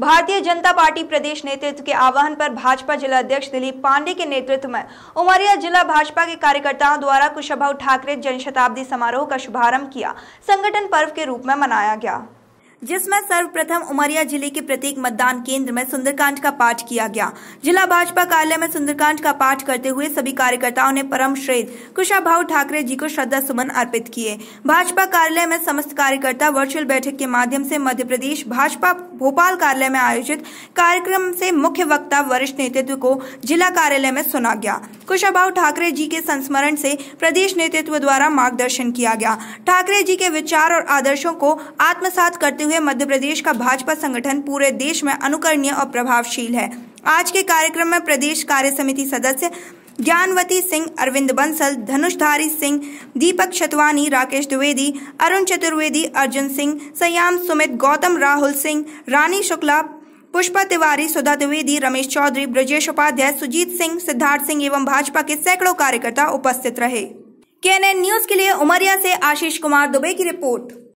भारतीय जनता पार्टी प्रदेश नेतृत्व के आह्वान पर भाजपा जिला अध्यक्ष दिलीप पांडे के नेतृत्व में उमरिया जिला भाजपा के कार्यकर्ताओं द्वारा कुशभाऊ ठाकरे जनशताब्दी समारोह का शुभारंभ किया संगठन पर्व के रूप में मनाया गया जिसमें सर्वप्रथम उमरिया जिले के प्रत्येक मतदान केंद्र में सुंदरकांड का पाठ किया गया जिला भाजपा कार्यालय में सुंदरकांड का पाठ करते हुए सभी कार्यकर्ताओं ने परम श्रेद कुशाभाऊ ठाकरे जी को श्रद्धा सुमन अर्पित किए भाजपा कार्यालय में समस्त कार्यकर्ता वर्चुअल बैठक के माध्यम से मध्य प्रदेश भाजपा भोपाल कार्यालय में आयोजित कार्यक्रम से मुख्य वक्ता वरिष्ठ नेतृत्व को जिला कार्यालय में सुना गया कुशाभा ठाकरे जी के संस्मरण से प्रदेश नेतृत्व द्वारा मार्गदर्शन किया गया ठाकरे जी के विचार और आदर्शों को आत्मसात करते हुए मध्य प्रदेश का भाजपा संगठन पूरे देश में अनुकरणीय और प्रभावशील है आज के कार्यक्रम में प्रदेश कार्य समिति सदस्य ज्ञानवती सिंह अरविंद बंसल धनुषधारी सिंह दीपक छतवानी राकेश द्विवेदी अरुण चतुर्वेदी अर्जुन सिंह सयाम सुमित गौतम राहुल सिंह रानी शुक्ला पुष्पा तिवारी सुधा द्विवेदी रमेश चौधरी ब्रजेश उपाध्याय सुजीत सिंह सिद्धार्थ सिंह एवं भाजपा के सैकड़ों कार्यकर्ता उपस्थित रहे के न्यूज के लिए उमरिया से आशीष कुमार दुबे की रिपोर्ट